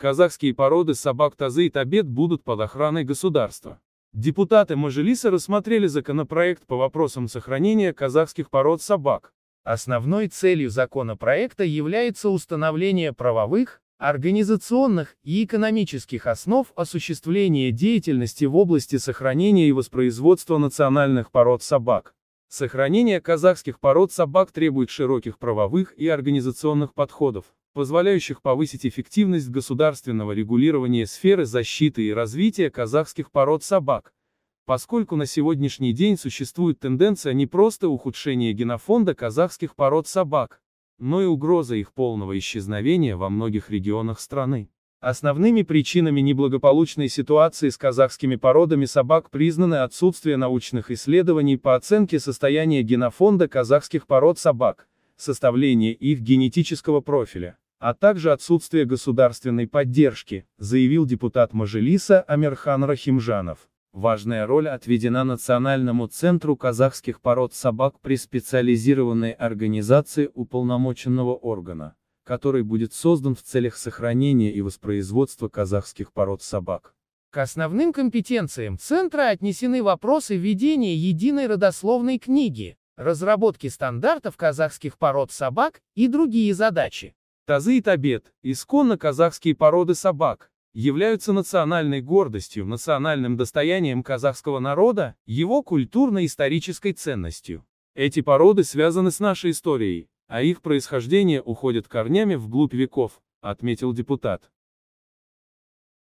Казахские породы собак тазы и табет будут под охраной государства. Депутаты Мажилиса рассмотрели законопроект по вопросам сохранения казахских пород собак. Основной целью законопроекта является установление правовых, организационных и экономических основ осуществления деятельности в области сохранения и воспроизводства национальных пород собак. Сохранение казахских пород собак требует широких правовых и организационных подходов позволяющих повысить эффективность государственного регулирования сферы защиты и развития казахских пород собак. Поскольку на сегодняшний день существует тенденция не просто ухудшения генофонда казахских пород собак, но и угроза их полного исчезновения во многих регионах страны. Основными причинами неблагополучной ситуации с казахскими породами собак признаны отсутствие научных исследований по оценке состояния генофонда казахских пород собак, составление их генетического профиля, а также отсутствие государственной поддержки, заявил депутат Мажилиса Амирхан Рахимжанов. Важная роль отведена Национальному центру казахских пород собак при специализированной организации уполномоченного органа, который будет создан в целях сохранения и воспроизводства казахских пород собак. К основным компетенциям Центра отнесены вопросы ведения единой родословной книги, разработки стандартов казахских пород собак и другие задачи. Тазы и табет, исконно казахские породы собак, являются национальной гордостью, национальным достоянием казахского народа, его культурно-исторической ценностью. Эти породы связаны с нашей историей, а их происхождение уходит корнями вглубь веков, отметил депутат.